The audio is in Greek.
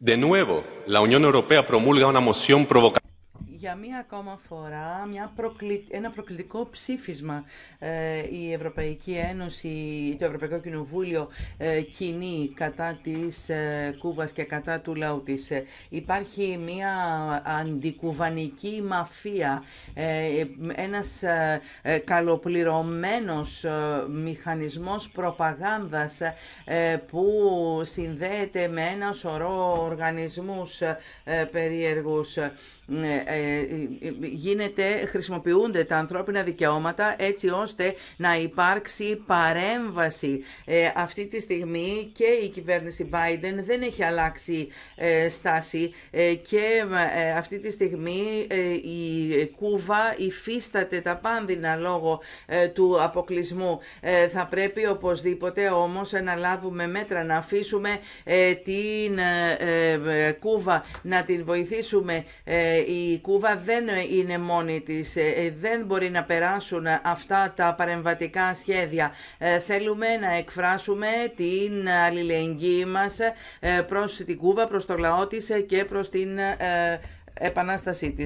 De nuevo, la Unión Europea promulga una moción provocativa. για μία ακόμα φορά μια ένα προκλητικό ψήφισμα ε, η Ευρωπαϊκή Ένωση, το Ευρωπαϊκό Κοινοβούλιο ε, κοινεί κατά της ε, Κούβας και κατά του λαού της. Ε, υπάρχει μια αντικουβανική μαφία, ένας καλοπληρωμένος μηχανισμός προπαγάνδας που συνδέεται με ένα σωρό οργανισμούς περίεργους γίνεται, χρησιμοποιούνται τα ανθρώπινα δικαιώματα έτσι ώστε να υπάρξει παρέμβαση. Ε, αυτή τη στιγμή και η κυβέρνηση Biden δεν έχει αλλάξει ε, στάση ε, και αυτή τη στιγμή η Κούβα υφίσταται τα πάνδυνα λόγω του αποκλεισμού. Θα πρέπει οπωσδήποτε όμως να λάβουμε μέτρα, να αφήσουμε την Κούβα, να την βοηθήσουμε η Κούβα δεν είναι μόνη της, ε, ε, δεν μπορεί να περάσουν αυτά τα παρεμβατικά σχέδια. Ε, θέλουμε να εκφράσουμε την αλληλεγγύη μας προς την Κούβα, προς το λαό της και προς την επανάστασή της.